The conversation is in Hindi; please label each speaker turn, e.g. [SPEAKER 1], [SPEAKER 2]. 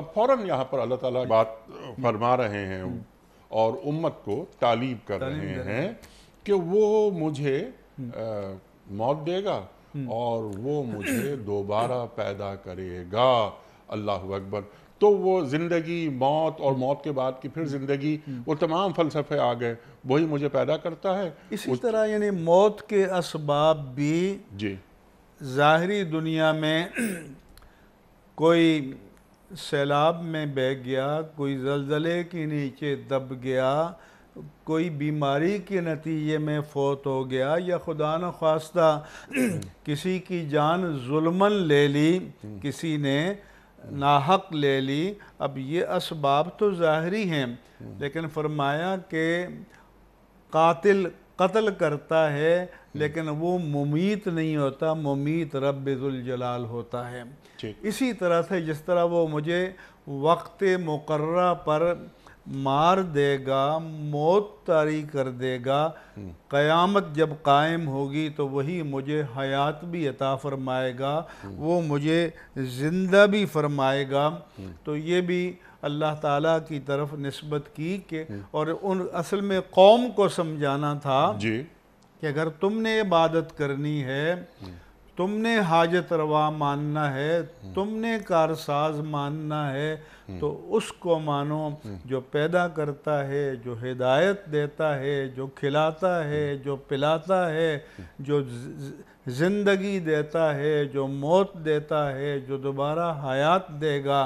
[SPEAKER 1] अब फौरन यहाँ पर अल्लाह ताला बात फरमा रहे हैं और उम्मत को तालीब कर तालीब रहे हैं कि वो मुझे आ, मौत देगा और वो मुझे दोबारा पैदा करेगा अल्लाह अकबर तो वो ज़िंदगी मौत और मौत के बाद की फिर ज़िंदगी वो तमाम फ़लसफ़े आ गए वही मुझे पैदा करता है इसी उस... तरह यानी मौत के इसबाब भी जी
[SPEAKER 2] ज़ाहरी दुनिया में कोई सैलाब में बह गया कोई जलजले के नीचे दब गया कोई बीमारी के नतीजे में फौत हो गया या खुदा न खास्ता किसी की जान जुल्मन ले ली किसी ने नाहक ले ली अब ये इसबाब तो ज़ाहरी हैं लेकिन फरमाया कि कातिल कत्ल करता है हम्म। लेकिन वो मुमीत नहीं होता मुमीत जलाल होता है इसी तरह से जिस तरह वो मुझे वक्त मुकर्रा पर मार देगा मौत तारी कर देगा हम्म। क़यामत जब कायम होगी तो वही मुझे हयात भी अता फरमाएगा हम्म। वो मुझे ज़िंदा भी फरमाएगा हम्म। तो ये भी अल्लाह ताला की तरफ नस्बत की कि और उन असल में कौम को समझाना था कि अगर तुमने इबादत करनी है तुमने हाजत रवा मानना है तुमने कारसाज मानना है तो उसको मानो जो पैदा करता है जो हिदायत देता है जो खिलाता है जो पिलाता है जो ज़िंदगी देता है जो मौत देता है जो दोबारा हयात देगा